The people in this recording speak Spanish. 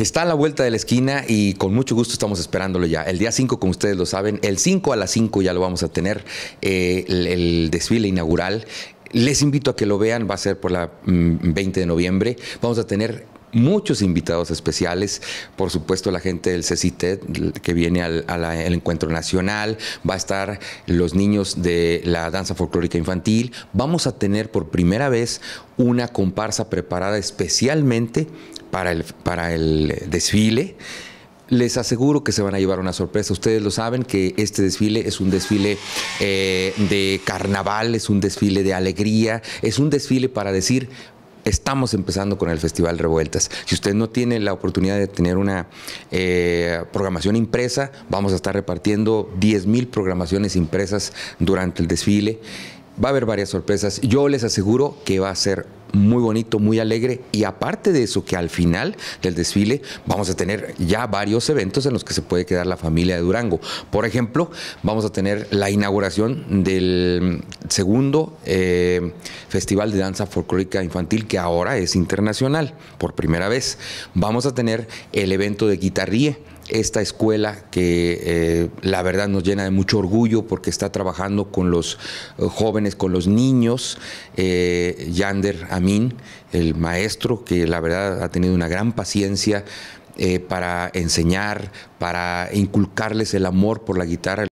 Está a la vuelta de la esquina y con mucho gusto estamos esperándolo ya. El día 5, como ustedes lo saben, el 5 a las 5 ya lo vamos a tener, eh, el, desfile inaugural. Les invito a que lo vean, va a ser por la 20 mm, de noviembre. Vamos a tener muchos invitados especiales, por supuesto la gente del CECITED que viene al, encuentro nacional, va a estar los niños de la danza folclórica infantil, vamos a tener por primera vez una comparsa preparada especialmente para el, para el desfile. Les aseguro que se van a llevar una sorpresa. Ustedes lo saben que este desfile es un desfile eh, de carnaval, es un desfile de alegría, es un desfile para decir, estamos empezando con el Festival Revueltas. Si usted no tiene la oportunidad de tener una eh, programación impresa, vamos a estar repartiendo 10.000 programaciones impresas durante el desfile. Va a haber varias sorpresas. Yo les aseguro que va a ser muy bonito, muy alegre y aparte de eso que al final del desfile vamos a tener ya varios eventos en los que se puede quedar la familia de Durango. Por ejemplo, vamos a tener la inauguración del segundo eh, Festival de Danza Folclórica Infantil que ahora es internacional por primera vez. Vamos a tener el evento de guitarría esta escuela que eh, la verdad nos llena de mucho orgullo porque está trabajando con los eh, jóvenes, con los niños. Eh, Yander el maestro, que la verdad ha tenido una gran paciencia eh, para enseñar, para inculcarles el amor por la guitarra.